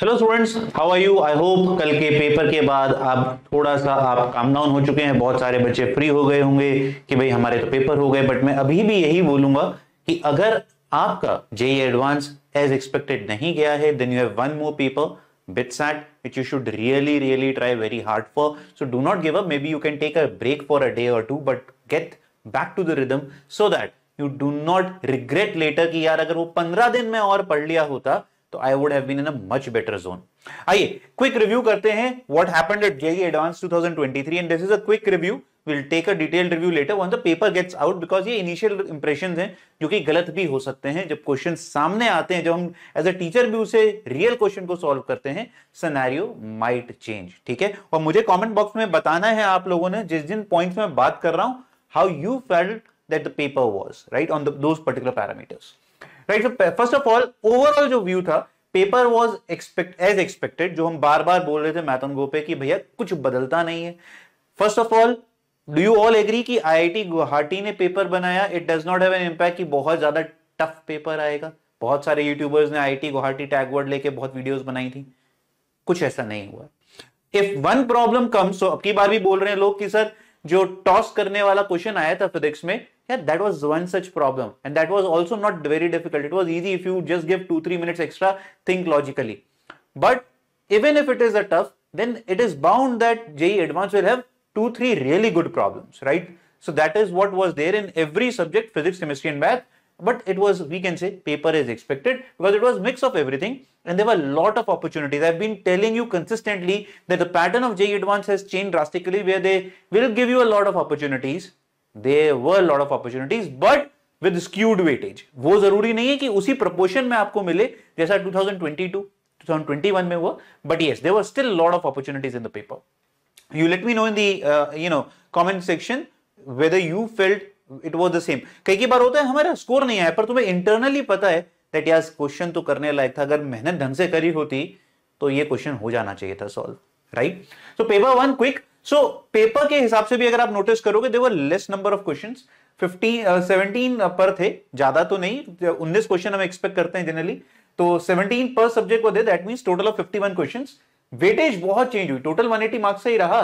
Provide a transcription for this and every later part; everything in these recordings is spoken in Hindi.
Hello students how are you I hope कल के पेपर के बाद आप थोड़ा सा आप काम डाउन हो चुके हैं बहुत सारे बच्चे फ्री हो गए होंगे कि भाई हमारे तो पेपर हो गए बट मैं अभी भी यही बोलूंगा कि अगर आपका जेई एडवांस एज एक्सपेक्टेड नहीं गया है then you have one more paper BITSAT which you should really really try very hard for so do not give up maybe you can take a break for a day और two but get back to the rhythm so that you do not regret later कि यार अगर वो पंद्रह दिन में और पढ़ लिया होता तो I would have been in a much better zone आइए क्विक रिव्यू करते हैं what happened at JEE advanced 2023 and this is a quick review will take a detailed review later one the paper gets out because ये इनिशियल इंप्रेशन है जो कि गलत भी हो सकते हैं जब क्वेश्चन सामने आते हैं जब हम एज अ टीचर भी उसे रियल क्वेश्चन को सॉल्व करते हैं सनारियो माइट चेंज ठीक है और मुझे कॉमेंट बॉक्स में बताना है आप लोगों ने जिस दिन पॉइंट में बात कर रहा हूं how you felt that the paper was right on those particular parameters right so first of all overall जो व्यू था paper was expect as expected जो हम बार बार बोल रहे थे मैथन गोपे की भैया कुछ बदलता नहीं है first of all do you all agree कि आईआईटी गुवाहाटी ने पेपर बनाया it does not have an impact कि बहुत ज्यादा टफ पेपर आएगा बहुत सारे यूट्यूबर्स ने आईआईटी गुवाहाटी टैग वर्ड लेके बहुत वीडियोस बनाई थी कुछ ऐसा नहीं हुआ इफ वन प्रॉब्लम कम्स तो अब की बार भी बोल रहे हैं लोग कि सर जो टॉस करने वाला क्वेश्चन आया था फिजिक्स में yeah that was one such problem and that was also not very difficult it was easy if you just give 2 3 minutes extra think logically but even if it is a tough then it is bound that je advanced will have 2 3 really good problems right so that is what was there in every subject physics chemistry and math but it was we can say paper is expected because it was mix of everything and there were a lot of opportunities i've been telling you consistently that the pattern of j advance has changed drastically where they will give you a lot of opportunities there were a lot of opportunities but with skewed weightage वो जरूरी नहीं है कि उसी प्रपोर्शन में आपको मिले जैसा 2022 2021 But yes, there were still a lot of opportunities in the paper. You let me know in the uh, you know comment section whether you felt it was the same कई बार होता है हमारा स्कोर नहीं आया पर तुम्हें इंटरनली पता है दैट यार क्वेश्चन तो करने लायक था अगर मेहनत ढंग से करी होती तो ये क्वेश्चन हो जाना चाहिए था solve right so paper one quick so paper के हिसाब से भी अगर आप नोटिस करोगे there were less number of question fifteen seventeen पर थे ज्यादा तो नहीं उन्नीस क्वेश्चन हम एक्सपेक्ट करते हैं जनरली तो सेवनटीन पर सब्जेक्ट को दे that mean total of fifty one question weightage बहुत चेंज हुई टोटल वन एटी मार्क्स से ही रहा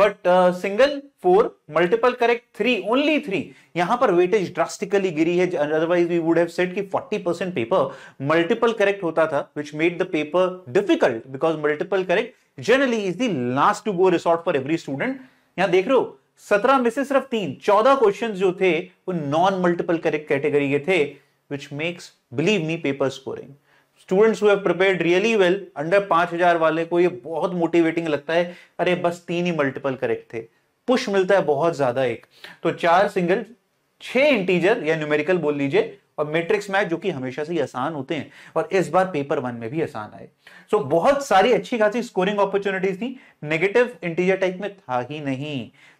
but single four multiple correct three only three यहां पर वेटेज ड्रास्टिकली गिरी है otherwise we would have said कि 40 परसेंट पेपर मल्टीपल करेक्ट होता था which made the paper difficult because multiple correct generally is the last to go resort for every student यहां देख रहे हो सत्रह में से सिर्फ तीन चौदह क्वेश्चन जो थे वो नॉन मल्टीपल करेक्ट कैटेगरी के थे which makes believe me paper scoring students who have prepared really well under हजार वाले को ये बहुत मोटिवेटिंग लगता है अरे बस तीन ही मल्टीपल करेक्ट थे पुश मिलता है बहुत ज्यादा एक तो चार सिंगल छह इंटीजर या न्यूमेरिकल बोल लीजिए और मैट्रिक्स मैच जो कि हमेशा से आसान होते हैं और इस बार पेपर वन में भी आसान आए सो so, बहुत सारी अच्छी खासी स्कोरिंग अपॉर्चुनिटीज थी नेगेटिव इंटीजर टाइप में था ही नहीं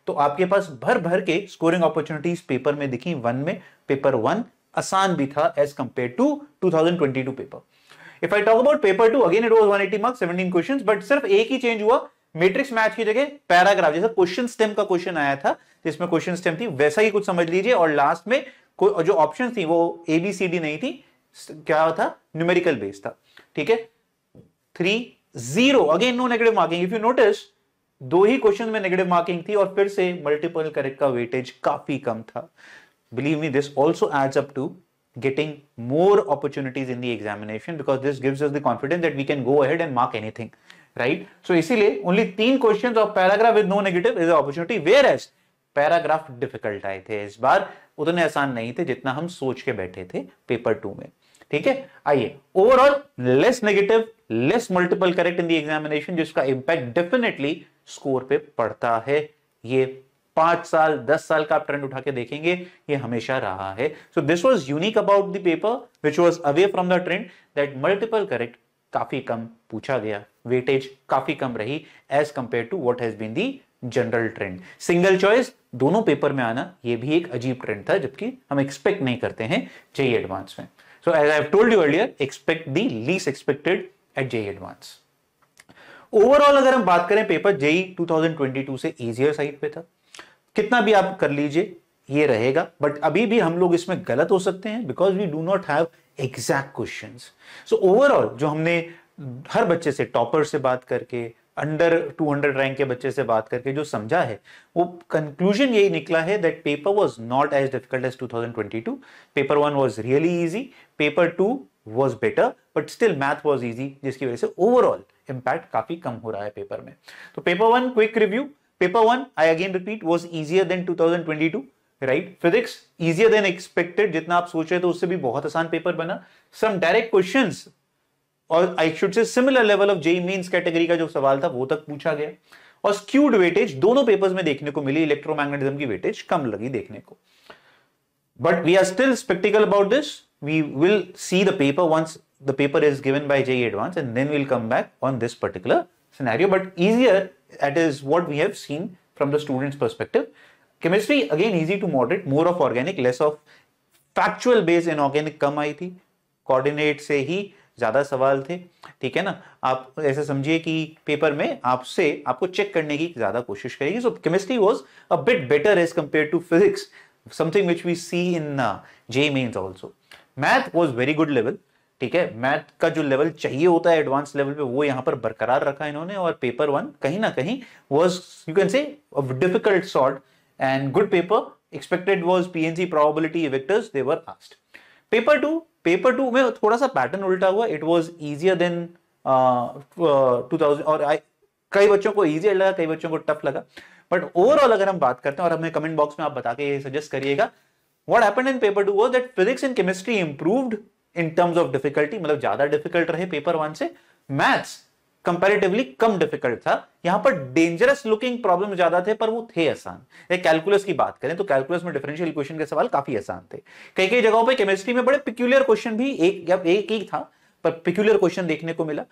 तो आपके पास भर भर के स्कोरिंग अपॉर्चुनिटीज पेपर में दिखी वन में पेपर वन आसान भी था as compare to 2022 paper if I talk about paper two again it was one eighty marks seventeen question but सिर्फ एक ही चेंज हुआ मैट्रिक्स मैच की जगह पैराग्राफ जैसे क्वेश्चन स्टेम का क्वेश्चन आया था जिसमें क्वेश्चन स्टेम थी वैसा ही कुछ समझ लीजिए और लास्ट में जो ऑप्शन थी वो एबीसीडी नहीं थी क्या था न्यूमेरिकल बेस था ठीक है three zero again no negative marking if you notice दो ही क्वेश्चन में नेगेटिव मार्किंग थी और फिर से मल्टीपल करेक्ट का वेटेज काफी कम था believe me this also adds up to getting more opportunities in the examination because this gives us the confidence that we can go ahead and mark anything right so इसीलिए only तीन questions of paragraph with no negative is an opportunity whereas paragraph difficult आए थे इस बार उतने आसान नहीं थे जितना हम सोच के बैठे थे पेपर टू में ठीक है आइए overall less negative less multiple correct in the examination जिसका इंपैक्ट डेफिनेटली स्कोर पे पड़ता है ये पांच साल दस साल का आप ट्रेंड उठा के देखेंगे ये हमेशा रहा है so this was unique about the paper which was away from the trend that multiple correct काफी कम पूछा गया वेटेज काफी कम रही as compare to what has been the general trend single choice दोनों पेपर में आना यह भी एक अजीब ट्रेंड था जबकि हम एक्सपेक्ट नहीं करते हैं जे एडवांस e में so as I told you earlier expect the least expected at JEE advance overall अगर हम बात करें पेपर जेई 2022 से इजियर साइड पे था कितना भी आप कर लीजिए ये रहेगा बट अभी भी हम लोग इसमें गलत हो सकते हैं because we do not have exact question so overall जो हमने हर बच्चे से टॉपर से बात करके अंडर 200 रैंक के बच्चे से बात करके जो समझा है वो कंक्लूजन यही निकला है that paper was not as difficult as 2022 paper one was really easy paper two was better but still math was easy जिसकी वजह से ओवरऑल इंपैक्ट काफी कम हो रहा है पेपर में तो paper one quick review Paper 1, I again repeat, was easier than 2022, right? Physics, easier than expected. jitna aap soch rahe the usse bhi bahut आसान paper bana Some direct questions or i should say similar level of JEE mains category ka jo sawal tha wo tak pucha gaya और स्क्यूड वेटेज दोनों पेपर्स में देखने को मिली इलेक्ट्रोमैग्नेटिज्म की वेटेज कम लगी देखने को but we are still skeptical about this we will see the paper once the paper is given by JEE advance and then will come back on this particular scenario but easier that is what we have seen from the student's perspective. Chemistry again easy to moderate more of organic less of factual base inorganic कम आई थी कोऑर्डिनेट से ही ज़्यादा सवाल थे ठीक है ना आप ऐसे समझिए कि पेपर में आपसे आपको चेक करने की ज़्यादा कोशिश करेगी so chemistry was a bit better as compare to physics something which we see in JEE mains also math was very good level ठीक है मैथ का जो लेवल चाहिए होता है एडवांस लेवल पे वो यहां पर बरकरार रखा इन्होंने और पेपर वन कहीं ना कहीं was you can say difficult sort and good paper expected was PNC probability vectors they were asked paper two paper two में थोड़ा सा पैटर्न उल्टा हुआ it was easier than two thousand और आई कई बच्चों को ईजियर लगा कई बच्चों को टफ लगा बट ओवरऑल अगर हम बात करते हैं और हमें कमेंट बॉक्स में आप बता के सजेस्ट करिएगा what happen in paper two वो that physics and chemistry improved in terms of difficulty मतलब ज्यादा डिफिकल्ट रहे पेपर वन से मैथ्स कंपेरेटिवली कम डिफिकल्ट था यहां पर डेंजरस लुकिंग प्रॉब्लम ज्यादा थे पर वो थे आसान या कैलकुलस की बात करें तो कैलकुलस में डिफरेंशियल इक्वेशन के सवाल काफी आसान थे कई कई जगहों पर केमिस्ट्री में बड़े पिक्यूलियर क्वेश्चन भी एक या एक ही था पर पिक्यूलियर क्वेश्चन देखने को मिला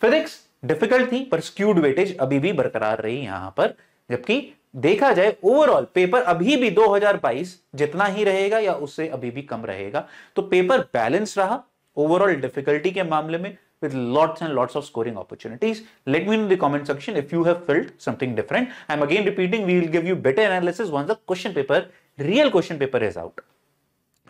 फिजिक्स डिफिकल्ट थी पर स्क्यूड वेटेज अभी भी बरकरार रही यहां पर जबकि देखा जाए ओवरऑल पेपर अभी भी 2022 जितना ही रहेगा या उससे अभी भी कम रहेगा तो पेपर बैलेंस रहा ओवरऑल डिफिकल्टी के मामले में with lots and lots of scoring opportunities let me in the comment section if you have filled something different I am again repeating we will give you better analysis once the question paper real question paper is out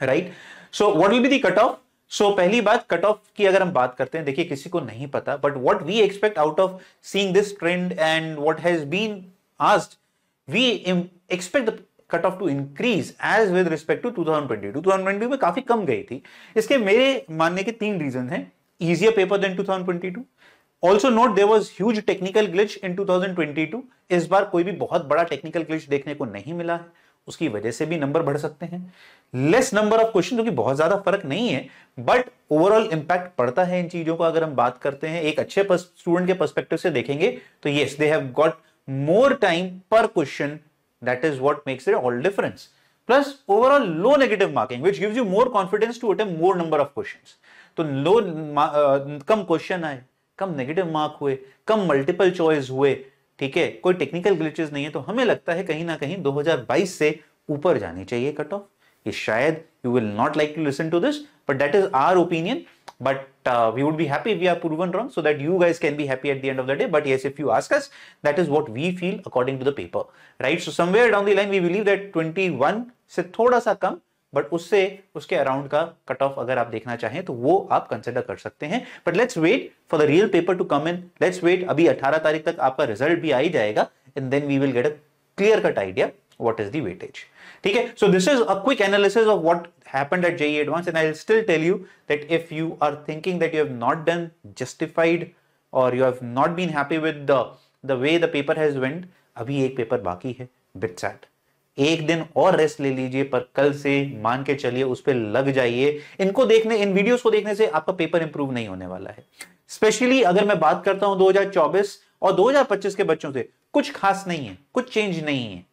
right so what will be that of so पहली बात कट ऑफ की अगर हम बात करते हैं देखिए किसी को नहीं पता but what we expect out of seeing this trend and what has been asked we expect the cut off to increase as with respect to 2022 2022 में काफी कम गई थी इसके मेरे मानने के तीन रीजन हैं easier paper than 2022 also note there was huge technical glitch in 2022 इस बार कोई भी बहुत बड़ा टेक्निकल glitch देखने को नहीं मिला है उसकी वजह से भी नंबर बढ़ सकते हैं लेस नंबर ऑफ क्वेश्चन जो कि बहुत ज्यादा फर्क नहीं है बट ओवरऑल इंपैक्ट पड़ता है इन चीजों का अगर हम बात करते हैं एक अच्छे स्टूडेंट के पर्सपेक्टिव से देखेंगे तो yes they have got more time per question. That is what makes it all difference. Plus overall low negative marking, which gives you more confidence to attempt more number of questions. तो लो कम क्वेश्चन आए कम नेगेटिव मार्क हुए कम मल्टीपल चॉइस हुए ठीक है कोई टेक्निकल ग्लिचेस नहीं है तो हमें लगता है कहीं ना कहीं 2022 से ऊपर जानी चाहिए कट ऑफ कि शायद you will not like to listen to this but that is our opinion but we would be happy we are proven wrong so that you guys can be happy at the end of the day but yes if you ask us that is what we feel according to the paper right so somewhere down the line we believe that twenty one से थोड़ा सा कम बट उससे उसके अराउंड का कट ऑफ अगर आप देखना चाहें तो वो आप कंसिडर कर सकते हैं but let's wait for the real paper to come in let's wait अभी 18 तारीख तक आपका रिजल्ट भी आ ही जाएगा and then we will get a clear cut idea what is the weightage. Okay, so this is a quick analysis of what happened at JE Advanced and I'll still tell you that if you are thinking that you have not done justified और you have not been happy with the, the way the paper has went अभी एक पेपर बाकी है बिटसैट एक दिन और रेस्ट ले लीजिए पर कल से मान के चलिए उस पर लग जाइए इनको देखने इन वीडियोस को देखने से आपका पेपर इंप्रूव नहीं होने वाला है स्पेशली अगर मैं बात करता हूं 2024 और 2025 के बच्चों से कुछ खास नहीं है कुछ चेंज नहीं है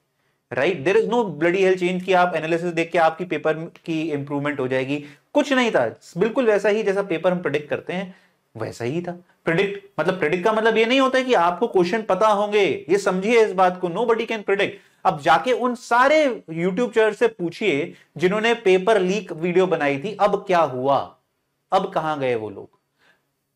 right there is no bloody hell change की आप एनालिसिस देख के आपकी पेपर की इंप्रूवमेंट हो जाएगी कुछ नहीं था बिल्कुल वैसा ही जैसा पेपर हम प्रिडिक्ट करते हैं वैसा ही था प्रिडिक्ट मतलब प्रिडिक्ट का मतलब ये नहीं होता है कि आपको क्वेश्चन पता होंगे ये समझिए इस बात को नो बडी कैन प्रिडिक्ट अब जाके उन सारे यूट्यूब चैनल से पूछिए जिन्होंने पेपर लीक वीडियो बनाई थी अब क्या हुआ अब कहां गए वो लोग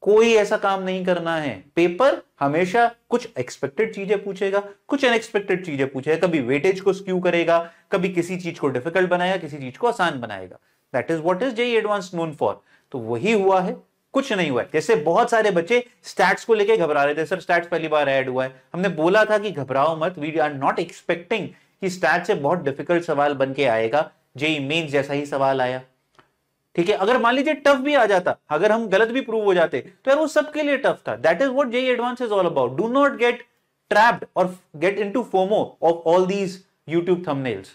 कोई ऐसा काम नहीं करना है पेपर हमेशा कुछ एक्सपेक्टेड चीजें पूछेगा कुछ अनएक्सपेक्टेड चीजें पूछेगा कभी वेटेज को स्क्यू करेगा कभी किसी चीज को डिफिकल्ट बनाएगा किसी चीज को आसान बनाएगा that is what is JEE advance known for तो वही हुआ है कुछ नहीं हुआ है जैसे बहुत सारे बच्चे स्टैट्स को लेके घबरा रहे थे सर स्टैट्स पहली बार ऐड हुआ है हमने बोला था कि घबराओ मत वी आर नॉट एक्सपेक्टिंग कि स्टैट से बहुत डिफिकल्ट सवाल बन के आएगा जेई मेन्स e जैसा ही सवाल आया ठीक है अगर मान लीजिए टफ भी आ जाता अगर हम गलत भी प्रूव हो जाते तो यार वो सबके लिए टफ था that is what JEE advance is all about do not gate trapped और get in to FOMO of all these YouTube thumbnails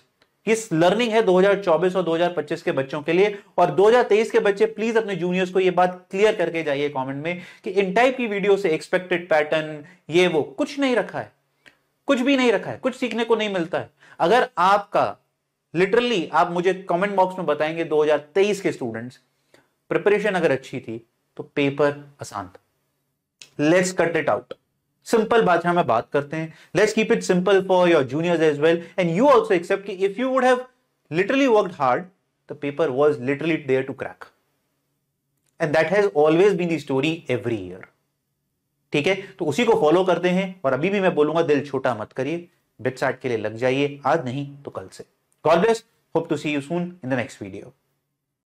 इस लर्निंग है 2024 और 2025 के बच्चों के लिए और 2023 के बच्चे प्लीज अपने जूनियर्स को ये बात क्लियर करके जाइए कमेंट में कि इन टाइप की वीडियो से एक्सपेक्टेड पैटर्न ये वो कुछ नहीं रखा है कुछ भी नहीं रखा है कुछ सीखने को नहीं मिलता है अगर आपका लिटरली आप मुझे कमेंट बॉक्स में बताएंगे 2023 के स्टूडेंट्स प्रिपरेशन अगर अच्छी थी तो पेपर आसान था let's cut it out simple भाषा में बात करते हैं let's keep it simple for your juniors as well and you also accept कि if you would have literally work hard the paper was literally there to crack and that has always been the story every year ठीक है तो उसी को फॉलो करते हैं और अभी भी मैं बोलूंगा दिल छोटा मत करिए बिट बिटसैट के लिए लग जाइए आज नहीं तो कल से Always hope to see you soon in the next video.